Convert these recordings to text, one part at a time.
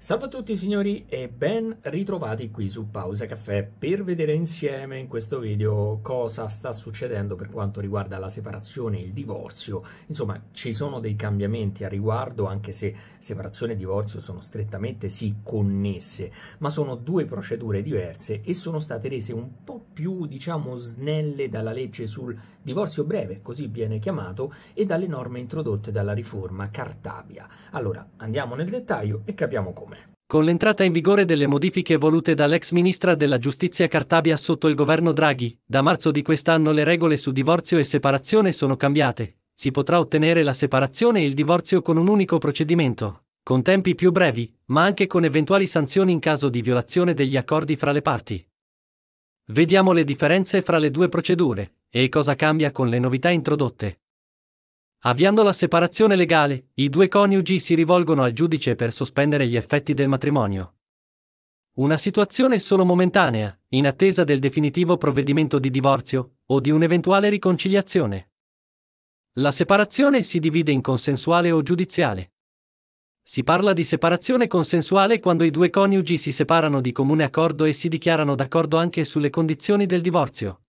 Salve a tutti signori e ben ritrovati qui su Pausa Caffè per vedere insieme in questo video cosa sta succedendo per quanto riguarda la separazione e il divorzio. Insomma, ci sono dei cambiamenti a riguardo anche se separazione e divorzio sono strettamente sì connesse, ma sono due procedure diverse e sono state rese un po' più, diciamo, snelle dalla legge sul divorzio breve, così viene chiamato, e dalle norme introdotte dalla riforma Cartabia. Allora, andiamo nel dettaglio e capiamo come. Con l'entrata in vigore delle modifiche volute dall'ex ministra della giustizia Cartabia sotto il governo Draghi, da marzo di quest'anno le regole su divorzio e separazione sono cambiate. Si potrà ottenere la separazione e il divorzio con un unico procedimento, con tempi più brevi, ma anche con eventuali sanzioni in caso di violazione degli accordi fra le parti. Vediamo le differenze fra le due procedure e cosa cambia con le novità introdotte. Avviando la separazione legale, i due coniugi si rivolgono al giudice per sospendere gli effetti del matrimonio. Una situazione solo momentanea, in attesa del definitivo provvedimento di divorzio o di un'eventuale riconciliazione. La separazione si divide in consensuale o giudiziale. Si parla di separazione consensuale quando i due coniugi si separano di comune accordo e si dichiarano d'accordo anche sulle condizioni del divorzio.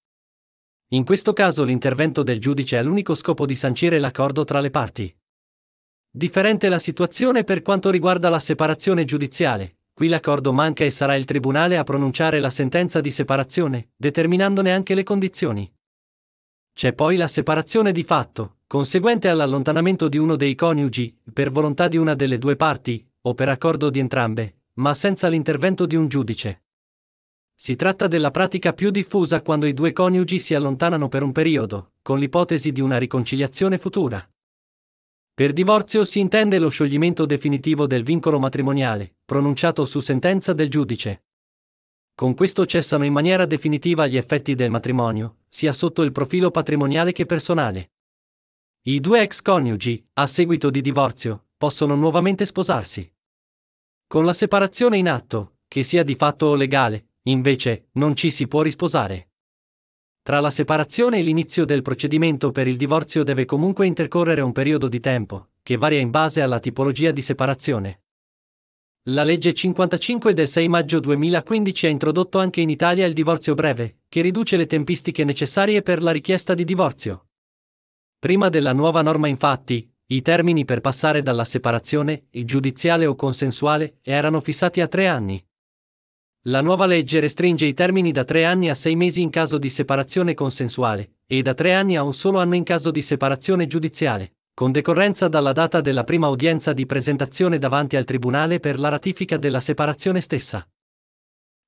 In questo caso l'intervento del giudice ha l'unico scopo di sancire l'accordo tra le parti. Differente la situazione per quanto riguarda la separazione giudiziale. Qui l'accordo manca e sarà il tribunale a pronunciare la sentenza di separazione, determinandone anche le condizioni. C'è poi la separazione di fatto, conseguente all'allontanamento di uno dei coniugi, per volontà di una delle due parti, o per accordo di entrambe, ma senza l'intervento di un giudice. Si tratta della pratica più diffusa quando i due coniugi si allontanano per un periodo, con l'ipotesi di una riconciliazione futura. Per divorzio si intende lo scioglimento definitivo del vincolo matrimoniale, pronunciato su sentenza del giudice. Con questo cessano in maniera definitiva gli effetti del matrimonio, sia sotto il profilo patrimoniale che personale. I due ex coniugi, a seguito di divorzio, possono nuovamente sposarsi. Con la separazione in atto, che sia di fatto o legale, invece, non ci si può risposare. Tra la separazione e l'inizio del procedimento per il divorzio deve comunque intercorrere un periodo di tempo, che varia in base alla tipologia di separazione. La legge 55 del 6 maggio 2015 ha introdotto anche in Italia il divorzio breve, che riduce le tempistiche necessarie per la richiesta di divorzio. Prima della nuova norma infatti, i termini per passare dalla separazione, il giudiziale o consensuale, erano fissati a tre anni. La nuova legge restringe i termini da tre anni a sei mesi in caso di separazione consensuale e da tre anni a un solo anno in caso di separazione giudiziale, con decorrenza dalla data della prima udienza di presentazione davanti al Tribunale per la ratifica della separazione stessa.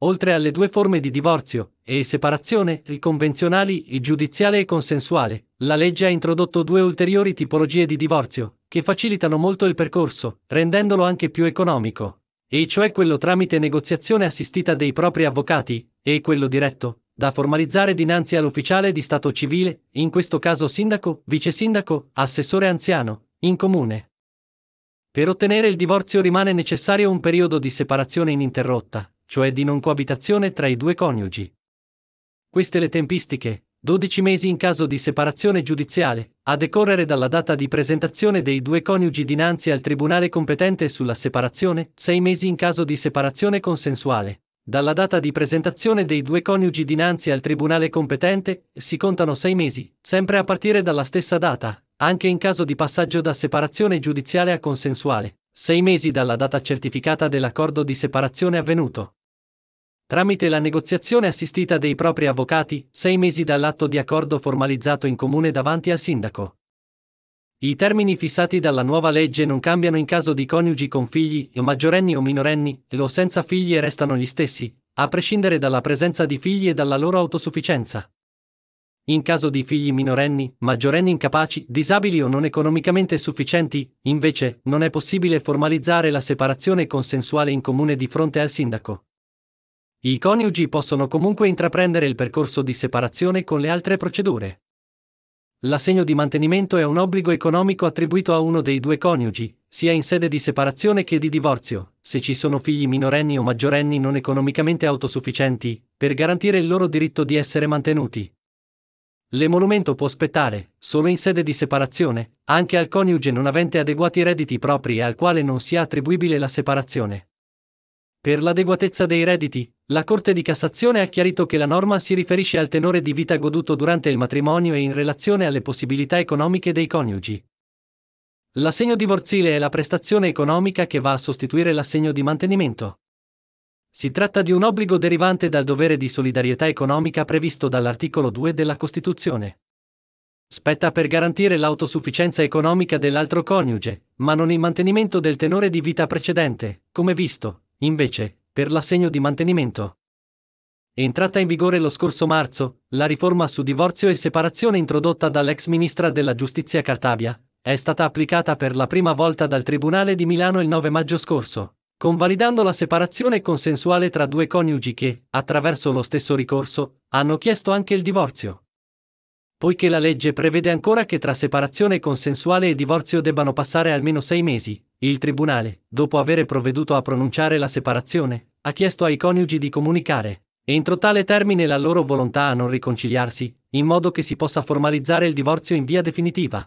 Oltre alle due forme di divorzio e separazione, i convenzionali, il giudiziale e consensuale, la legge ha introdotto due ulteriori tipologie di divorzio, che facilitano molto il percorso, rendendolo anche più economico, e cioè quello tramite negoziazione assistita dei propri avvocati, e quello diretto, da formalizzare dinanzi all'ufficiale di Stato civile, in questo caso sindaco, vice sindaco, assessore anziano, in comune. Per ottenere il divorzio rimane necessario un periodo di separazione ininterrotta, cioè di non coabitazione tra i due coniugi. Queste le tempistiche, 12 mesi in caso di separazione giudiziale, a decorrere dalla data di presentazione dei due coniugi dinanzi al tribunale competente sulla separazione, 6 mesi in caso di separazione consensuale. Dalla data di presentazione dei due coniugi dinanzi al tribunale competente, si contano 6 mesi, sempre a partire dalla stessa data, anche in caso di passaggio da separazione giudiziale a consensuale, 6 mesi dalla data certificata dell'accordo di separazione avvenuto tramite la negoziazione assistita dei propri avvocati, sei mesi dall'atto di accordo formalizzato in comune davanti al sindaco. I termini fissati dalla nuova legge non cambiano in caso di coniugi con figli, o maggiorenni o minorenni, o senza figli e restano gli stessi, a prescindere dalla presenza di figli e dalla loro autosufficienza. In caso di figli minorenni, maggiorenni incapaci, disabili o non economicamente sufficienti, invece, non è possibile formalizzare la separazione consensuale in comune di fronte al sindaco. I coniugi possono comunque intraprendere il percorso di separazione con le altre procedure. L'assegno di mantenimento è un obbligo economico attribuito a uno dei due coniugi, sia in sede di separazione che di divorzio, se ci sono figli minorenni o maggiorenni non economicamente autosufficienti, per garantire il loro diritto di essere mantenuti. L'emolumento può spettare, solo in sede di separazione, anche al coniuge non avente adeguati redditi propri e al quale non sia attribuibile la separazione. Per l'adeguatezza dei redditi, la Corte di Cassazione ha chiarito che la norma si riferisce al tenore di vita goduto durante il matrimonio e in relazione alle possibilità economiche dei coniugi. L'assegno divorzile è la prestazione economica che va a sostituire l'assegno di mantenimento. Si tratta di un obbligo derivante dal dovere di solidarietà economica previsto dall'articolo 2 della Costituzione. Spetta per garantire l'autosufficienza economica dell'altro coniuge, ma non il mantenimento del tenore di vita precedente, come visto, invece, per l'assegno di mantenimento. Entrata in vigore lo scorso marzo, la riforma su divorzio e separazione introdotta dall'ex ministra della giustizia Cartabia è stata applicata per la prima volta dal Tribunale di Milano il 9 maggio scorso, convalidando la separazione consensuale tra due coniugi che, attraverso lo stesso ricorso, hanno chiesto anche il divorzio. Poiché la legge prevede ancora che tra separazione consensuale e divorzio debbano passare almeno sei mesi, il tribunale, dopo aver provveduto a pronunciare la separazione, ha chiesto ai coniugi di comunicare, entro tale termine, la loro volontà a non riconciliarsi, in modo che si possa formalizzare il divorzio in via definitiva.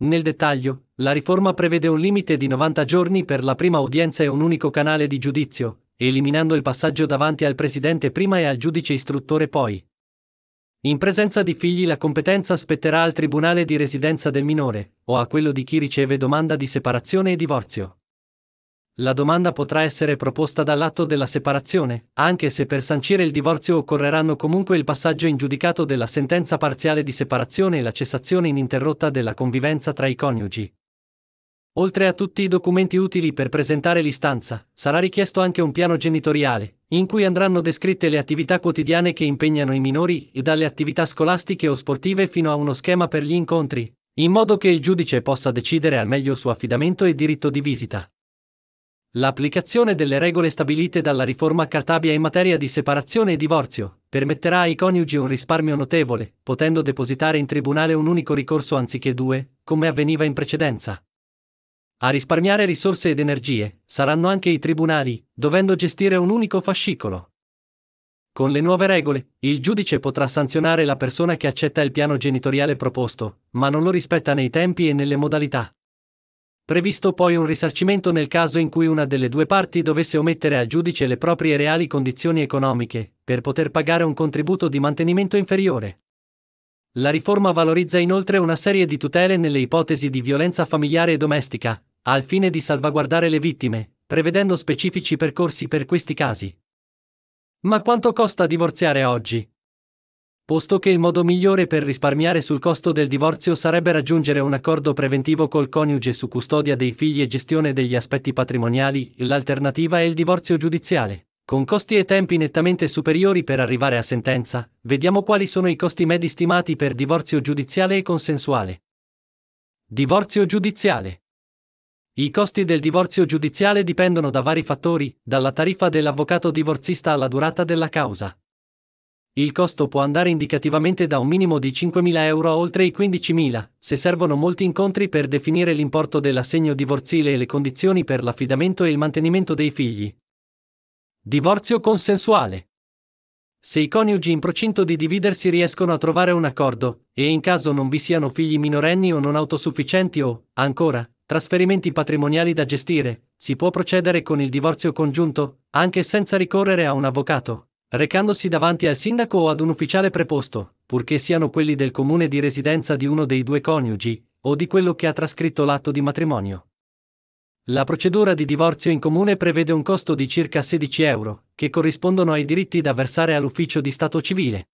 Nel dettaglio, la riforma prevede un limite di 90 giorni per la prima udienza e un unico canale di giudizio, eliminando il passaggio davanti al presidente prima e al giudice istruttore poi. In presenza di figli la competenza spetterà al tribunale di residenza del minore, o a quello di chi riceve domanda di separazione e divorzio. La domanda potrà essere proposta dall'atto della separazione, anche se per sancire il divorzio occorreranno comunque il passaggio in giudicato della sentenza parziale di separazione e la cessazione ininterrotta della convivenza tra i coniugi. Oltre a tutti i documenti utili per presentare l'istanza, sarà richiesto anche un piano genitoriale, in cui andranno descritte le attività quotidiane che impegnano i minori e dalle attività scolastiche o sportive fino a uno schema per gli incontri, in modo che il giudice possa decidere al meglio su affidamento e diritto di visita. L'applicazione delle regole stabilite dalla riforma Cartabia in materia di separazione e divorzio permetterà ai coniugi un risparmio notevole, potendo depositare in tribunale un unico ricorso anziché due, come avveniva in precedenza. A risparmiare risorse ed energie saranno anche i tribunali, dovendo gestire un unico fascicolo. Con le nuove regole, il giudice potrà sanzionare la persona che accetta il piano genitoriale proposto, ma non lo rispetta nei tempi e nelle modalità. Previsto poi un risarcimento nel caso in cui una delle due parti dovesse omettere al giudice le proprie reali condizioni economiche, per poter pagare un contributo di mantenimento inferiore. La riforma valorizza inoltre una serie di tutele nelle ipotesi di violenza familiare e domestica, al fine di salvaguardare le vittime, prevedendo specifici percorsi per questi casi. Ma quanto costa divorziare oggi? Posto che il modo migliore per risparmiare sul costo del divorzio sarebbe raggiungere un accordo preventivo col coniuge su custodia dei figli e gestione degli aspetti patrimoniali, l'alternativa è il divorzio giudiziale. Con costi e tempi nettamente superiori per arrivare a sentenza, vediamo quali sono i costi medi stimati per divorzio giudiziale e consensuale. Divorzio giudiziale. I costi del divorzio giudiziale dipendono da vari fattori, dalla tariffa dell'avvocato divorzista alla durata della causa. Il costo può andare indicativamente da un minimo di 5.000 euro a oltre i 15.000, se servono molti incontri per definire l'importo dell'assegno divorzile e le condizioni per l'affidamento e il mantenimento dei figli. Divorzio consensuale. Se i coniugi in procinto di dividersi riescono a trovare un accordo, e in caso non vi siano figli minorenni o non autosufficienti o, ancora, trasferimenti patrimoniali da gestire, si può procedere con il divorzio congiunto, anche senza ricorrere a un avvocato, recandosi davanti al sindaco o ad un ufficiale preposto, purché siano quelli del comune di residenza di uno dei due coniugi, o di quello che ha trascritto l'atto di matrimonio. La procedura di divorzio in comune prevede un costo di circa 16 euro, che corrispondono ai diritti da versare all'ufficio di Stato civile.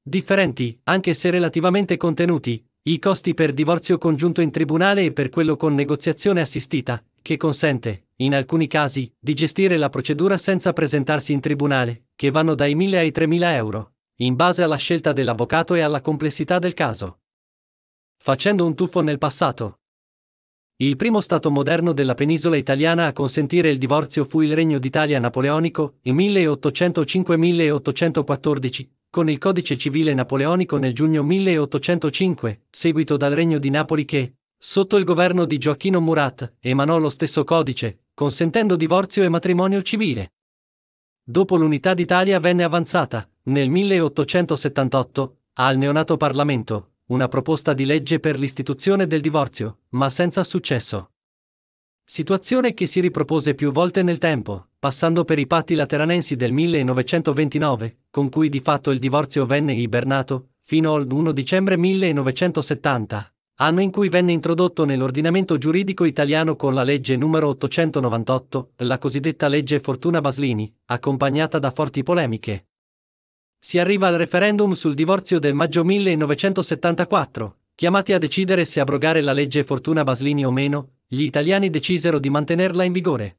Differenti, anche se relativamente contenuti, i costi per divorzio congiunto in tribunale e per quello con negoziazione assistita, che consente, in alcuni casi, di gestire la procedura senza presentarsi in tribunale, che vanno dai 1.000 ai 3.000 euro, in base alla scelta dell'avvocato e alla complessità del caso. Facendo un tuffo nel passato. Il primo Stato moderno della penisola italiana a consentire il divorzio fu il Regno d'Italia napoleonico, in 1805-1814, con il codice civile napoleonico nel giugno 1805, seguito dal Regno di Napoli che, sotto il governo di Gioacchino Murat, emanò lo stesso codice, consentendo divorzio e matrimonio civile. Dopo l'unità d'Italia venne avanzata, nel 1878, al neonato Parlamento, una proposta di legge per l'istituzione del divorzio, ma senza successo. Situazione che si ripropose più volte nel tempo, passando per i patti lateranensi del 1929, con cui di fatto il divorzio venne ibernato, fino al 1 dicembre 1970, anno in cui venne introdotto nell'ordinamento giuridico italiano con la legge numero 898, la cosiddetta legge Fortuna Baslini, accompagnata da forti polemiche. Si arriva al referendum sul divorzio del maggio 1974, Chiamati a decidere se abrogare la legge Fortuna Baslini o meno, gli italiani decisero di mantenerla in vigore.